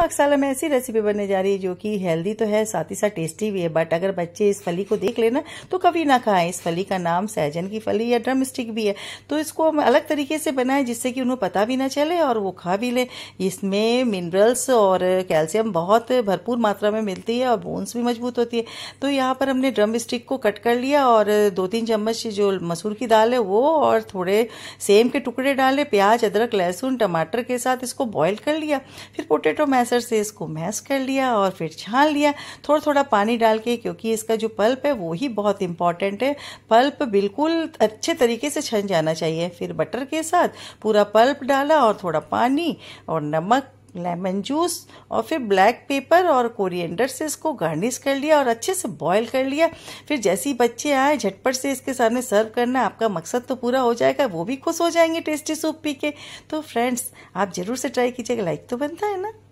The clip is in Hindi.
पाकशाला में ऐसी रेसिपी बनने जा रही है जो कि हेल्दी तो है साथ ही साथ टेस्टी भी है बट अगर बच्चे इस फली को देख लेना तो कभी ना खाएं इस फली का नाम सहजन की फली या ड्रम स्टिक भी है तो इसको हम अलग तरीके से बनाएं जिससे कि उन्हें पता भी ना चले और वो खा भी लें इसमें मिनरल्स और कैल्शियम बहुत भरपूर मात्रा में मिलती है और बोन्स भी मजबूत होती है तो यहाँ पर हमने ड्रम स्टिक को कट कर लिया और दो तीन चम्मच जो मसूर की दाल है वो और थोड़े सेम के टुकड़े डाले प्याज अदरक लहसुन टमाटर के साथ इसको बॉयल कर लिया फिर पोटेटो मैस प्रेशर से इसको मैश कर लिया और फिर छान लिया थोड़ा थोड़ा पानी डाल के क्योंकि इसका जो पल्प है वो ही बहुत इंपॉर्टेंट है पल्प बिल्कुल अच्छे तरीके से छन जाना चाहिए फिर बटर के साथ पूरा पल्प डाला और थोड़ा पानी और नमक लेमन जूस और फिर ब्लैक पेपर और कोरिएंडर से इसको गार्निश कर लिया और अच्छे से बॉईल कर लिया फिर जैसे ही बच्चे आए झटपट से इसके सामने सर्व करना आपका मकसद तो पूरा हो जाएगा वो भी खुश हो जाएंगे टेस्टी सूप पी के तो फ्रेंड्स आप ज़रूर से ट्राई कीजिएगा लाइक तो बनता है ना